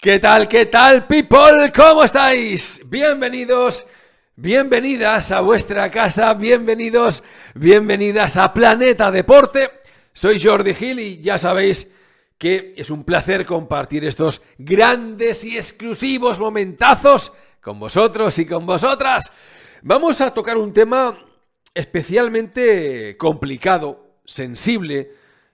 ¿Qué tal? ¿Qué tal, people? ¿Cómo estáis? Bienvenidos, bienvenidas a vuestra casa, bienvenidos, bienvenidas a Planeta Deporte. Soy Jordi Gil y ya sabéis que es un placer compartir estos grandes y exclusivos momentazos con vosotros y con vosotras. Vamos a tocar un tema especialmente complicado, sensible,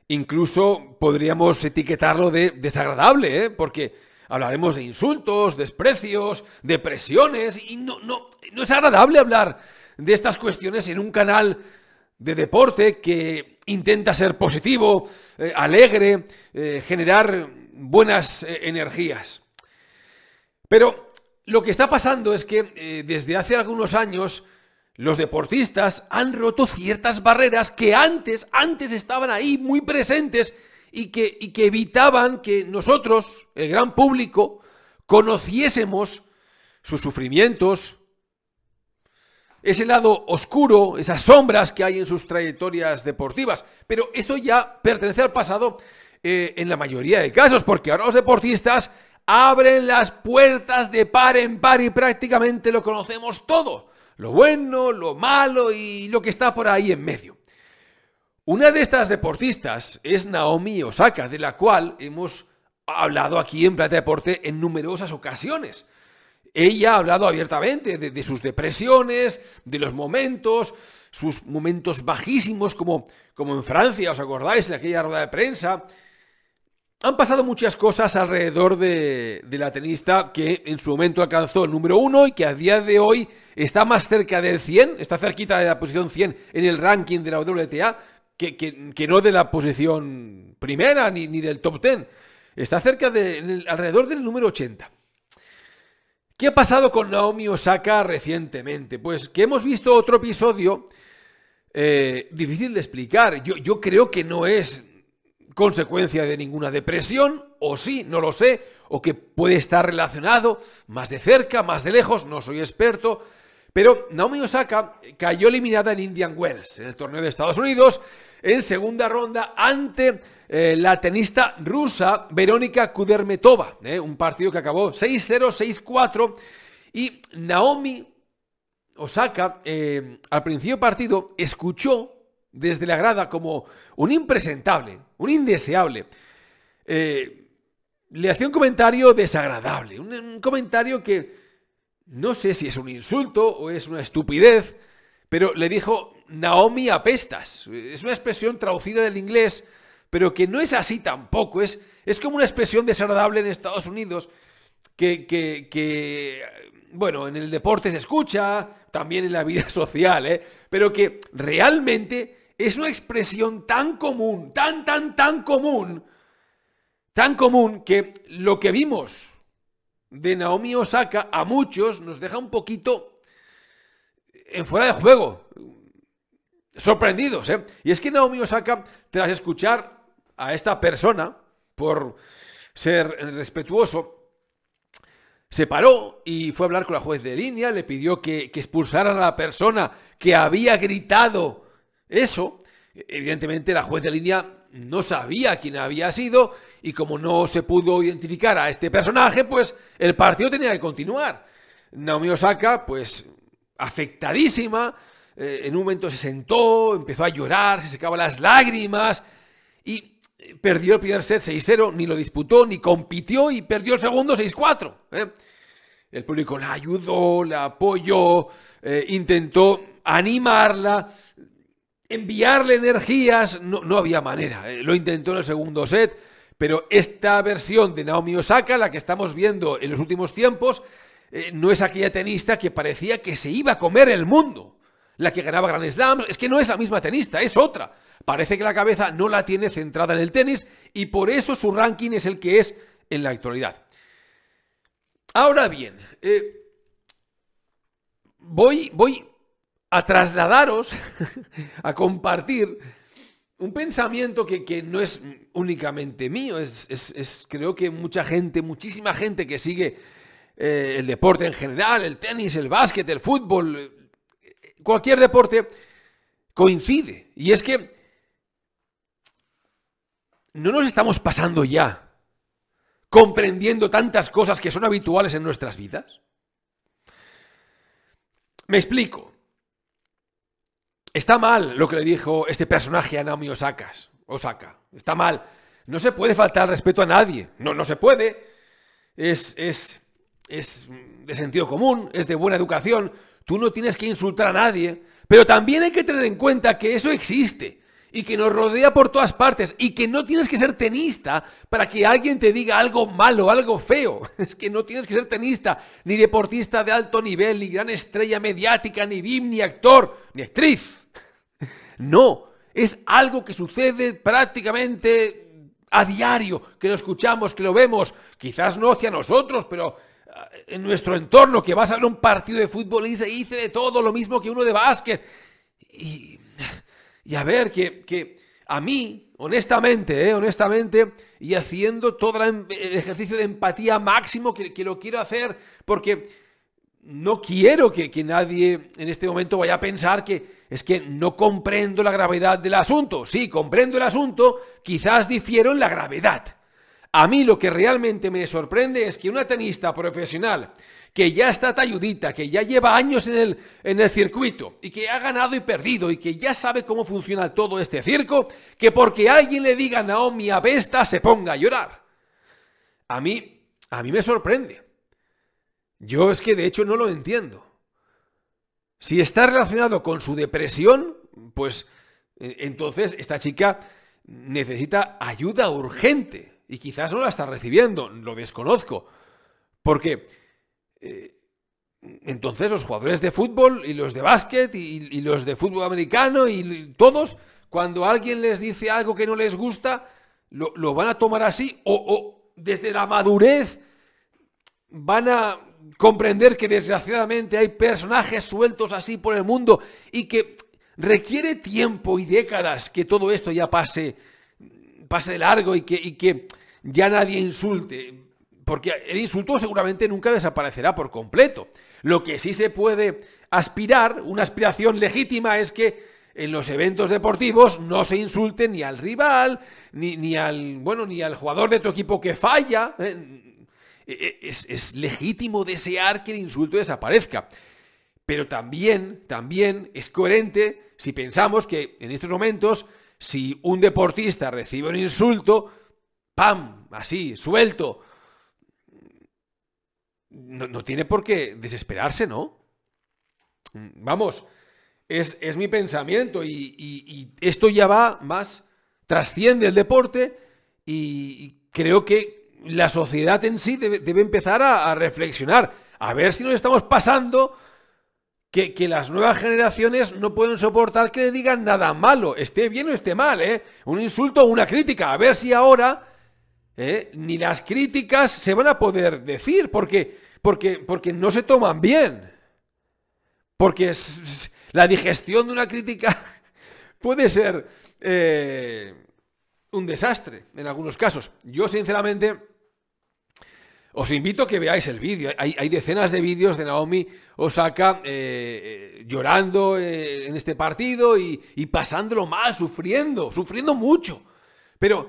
incluso podríamos etiquetarlo de desagradable, ¿eh? porque hablaremos de insultos, desprecios, depresiones y no, no, no es agradable hablar de estas cuestiones en un canal de deporte que intenta ser positivo, eh, alegre, eh, generar buenas eh, energías. Pero lo que está pasando es que desde hace algunos años los deportistas han roto ciertas barreras que antes, antes estaban ahí muy presentes y que, evitaban que nosotros, el gran público, conociésemos sus sufrimientos, ese lado oscuro, esas sombras que hay en sus trayectorias deportivas. Pero esto ya pertenece al pasado eh, en la mayoría de casos, porque ahora los deportistas abren las puertas de par en par y prácticamente lo conocemos todo. Lo bueno, lo malo y lo que está por ahí en medio. Una de estas deportistas es Naomi Osaka, de la cual hemos hablado aquí en Plata Deporte en numerosas ocasiones. Ella ha hablado abiertamente de, sus depresiones, de los momentos, sus momentos bajísimos, como, en Francia, ¿os acordáis? En aquella rueda de prensa. Han pasado muchas cosas alrededor de, de, la tenista que en su momento alcanzó el número uno y que a día de hoy está más cerca del 100, está cerquita de la posición 100 en el ranking de la WTA, que, no de la posición primera ni, ni del top ten. Está cerca de alrededor del número 80. ¿Qué ha pasado con Naomi Osaka recientemente? Pues que hemos visto otro episodio eh, difícil de explicar. Yo, yo creo que no es consecuencia de ninguna depresión, o sí, no lo sé, o que puede estar relacionado más de cerca, más de lejos, no soy experto, pero Naomi Osaka cayó eliminada en Indian Wells, en el torneo de Estados Unidos, en segunda ronda ante eh, la tenista rusa Verónica Kudermetova. Eh, un partido que acabó 6-0, 6-4. Y Naomi Osaka, eh, al principio del partido, escuchó desde la grada como un impresentable, un indeseable. le hacía un comentario desagradable, un comentario que no sé si es un insulto o es una estupidez, pero le dijo Naomi apestas. Es una expresión traducida del inglés, pero que no es así tampoco. Es, es como una expresión desagradable en Estados Unidos que, bueno, en el deporte se escucha, también en la vida social, ¿eh? pero que realmente es una expresión tan común, tan, tan, tan común, tan común que lo que vimos de Naomi Osaka a muchos nos deja un poquito en fuera de juego sorprendidos, ¿eh? Y es que Naomi Osaka, tras escuchar a esta persona, por ser respetuoso, se paró y fue a hablar con la juez de línea, le pidió que, expulsara a la persona que había gritado eso. Evidentemente la juez de línea no sabía quién había sido y como no se pudo identificar a este personaje, pues el partido tenía que continuar. Naomi Osaka, pues afectadísima, eh, en un momento se sentó, empezó a llorar, se secaba las lágrimas y eh, perdió el primer set 6-0, ni lo disputó, ni compitió y perdió el segundo 6-4. ¿eh? El público la ayudó, la apoyó, intentó animarla, enviarle energías, no, había manera. lo intentó en el segundo set, pero esta versión de Naomi Osaka, la que estamos viendo en los últimos tiempos, no es aquella tenista que parecía que se iba a comer el mundo la que ganaba Grand Slam, es que no es la misma tenista, es otra. Parece que la cabeza no la tiene centrada en el tenis y por eso su ranking es el que es en la actualidad. Ahora bien, eh, voy, voy a trasladaros, a compartir un pensamiento que, no es únicamente mío, es, creo que mucha gente, muchísima gente que sigue eh, el deporte en general, el tenis, el básquet, el fútbol, cualquier deporte coincide. Y es que no nos estamos pasando ya comprendiendo tantas cosas que son habituales en nuestras vidas. Me explico. Está mal lo que le dijo este personaje a Naomi Osaka. Osaka. Está mal. No se puede faltar respeto a nadie. No, no se puede. Es, es, es de sentido común, es de buena educación. Tú no tienes que insultar a nadie, pero también hay que tener en cuenta que eso existe y que nos rodea por todas partes y que no tienes que ser tenista para que alguien te diga algo malo, algo feo. Es que no tienes que ser tenista, ni deportista de alto nivel, ni gran estrella mediática, ni BIM, ni actor, ni actriz. No, es algo que sucede prácticamente a diario, que lo escuchamos, que lo vemos, quizás no hacia nosotros, pero en nuestro entorno que va a ver un partido de fútbol y dice, hice de todo lo mismo que uno de básquet. Y, a ver, que, a mí, honestamente, eh, honestamente, y haciendo todo el ejercicio de empatía máximo que, lo quiero hacer, porque no quiero que, que, nadie en este momento vaya a pensar que es que no comprendo la gravedad del asunto. Sí, comprendo el asunto, quizás difiero en la gravedad. A mí lo que realmente me sorprende es que una tenista profesional que ya está talludita, que ya lleva años en el, circuito y que ha ganado y perdido y que ya sabe cómo funciona todo este circo, que porque alguien le diga Naomi besta se ponga a llorar. A mí, a mí me sorprende. Yo es que de hecho no lo entiendo. Si está relacionado con su depresión, pues eh, entonces esta chica necesita ayuda urgente y quizás no la está recibiendo, lo desconozco. Porque eh, entonces los jugadores de fútbol y los de básquet y, los de fútbol americano y, todos, cuando alguien les dice algo que no les gusta, lo, van a tomar así o, o desde la madurez van a comprender que desgraciadamente hay personajes sueltos así por el mundo y que requiere tiempo y décadas que todo esto ya pase pase de largo y que, que ya nadie insulte. Porque el insulto seguramente nunca desaparecerá por completo. Lo que sí se puede aspirar, una aspiración legítima, es que en los eventos deportivos no se insulte ni al rival, ni, al, bueno, ni al jugador de tu equipo que falla. ¿eh? E, e, es, es, legítimo desear que el insulto desaparezca. Pero también, también es coherente si pensamos que en estos momentos si un deportista recibe un insulto, ¡pam! Así, suelto. No, tiene por qué desesperarse, ¿no? Vamos, es, mi pensamiento y, esto ya va más, trasciende el deporte y creo que la sociedad en sí debe, empezar a reflexionar, a ver si nos estamos pasando que, las nuevas generaciones no pueden soportar que le digan nada malo, esté bien o esté mal, ¿eh? Un insulto o una crítica. A ver si ahora ¿eh? ni las críticas se van a poder decir porque, porque no se toman bien. Porque la digestión de una crítica puede ser eh, un desastre en algunos casos. Yo, sinceramente os invito a que veáis el vídeo. Hay, decenas de vídeos de Naomi Osaka eh, eh, llorando eh, en este partido y, pasándolo mal, sufriendo, sufriendo mucho. Pero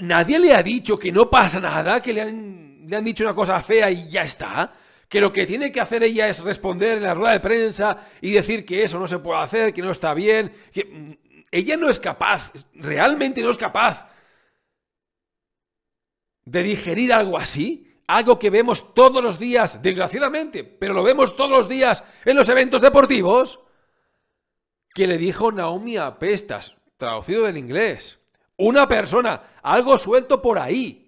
nadie le ha dicho que no pasa nada, que le han, le han dicho una cosa fea y ya está. Que lo que tiene que hacer ella es responder en la rueda de prensa y decir que eso no se puede hacer, que no está bien. Que ella no es capaz, realmente no es capaz de digerir algo así? Algo que vemos todos los días, desgraciadamente, pero lo vemos todos los días en los eventos deportivos. Que le dijo Naomi Apestas, Pestas, traducido del inglés. Una persona, algo suelto por ahí.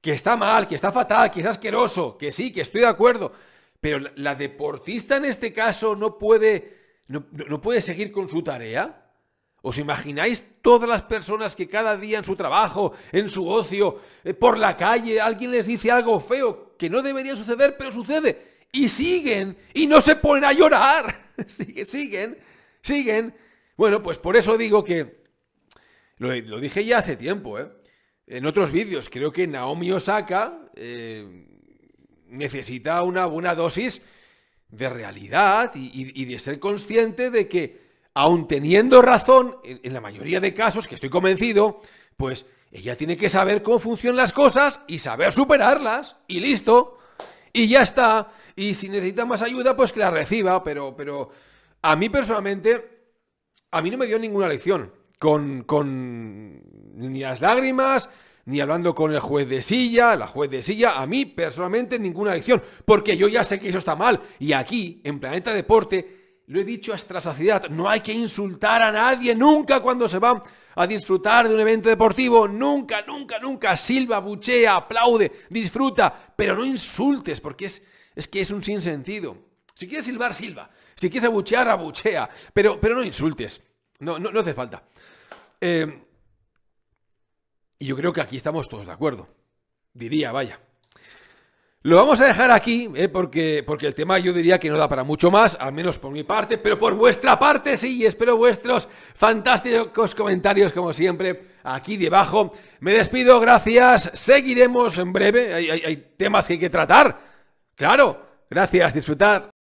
Que está mal, que está fatal, que es asqueroso, que sí, que estoy de acuerdo. Pero la deportista en este caso no puede, no puede seguir con su tarea. ¿Os imagináis todas las personas que cada día en su trabajo, en su ocio, eh, por la calle, alguien les dice algo feo que no debería suceder, pero sucede? Y siguen, y no se ponen a llorar. siguen, siguen, siguen. Bueno, pues por eso digo que, lo, dije ya hace tiempo, ¿eh? en otros vídeos, creo que Naomi Osaka eh, necesita una buena dosis de realidad y de ser consciente de que Aún teniendo razón, en, la mayoría de casos, que estoy convencido, pues ella tiene que saber cómo funcionan las cosas y saber superarlas. Y listo. Y ya está. Y si necesita más ayuda, pues que la reciba. Pero, pero a mí personalmente, a mí no me dio ninguna lección. Con, con ni las lágrimas, ni hablando con el juez de silla, la juez de silla, a mí personalmente ninguna lección. Porque yo ya sé que eso está mal. Y aquí, en Planeta Deporte, lo he dicho hasta la saciedad, no hay que insultar a nadie nunca cuando se va a disfrutar de un evento deportivo. Nunca, nunca, nunca. Silva, buchea, aplaude, disfruta, pero no insultes porque es, es que es un sinsentido. Si quieres silbar, silba. Si quieres abuchear, abuchea. Pero, pero no insultes. No, no, hace falta. Eh, y yo creo que aquí estamos todos de acuerdo. Diría, vaya. Lo vamos a dejar aquí, eh, porque, porque el tema yo diría que no da para mucho más, al menos por mi parte, pero por vuestra parte sí, y espero vuestros fantásticos comentarios como siempre aquí debajo. Me despido, gracias, seguiremos en breve, hay, hay temas que hay que tratar, claro, gracias, disfrutar.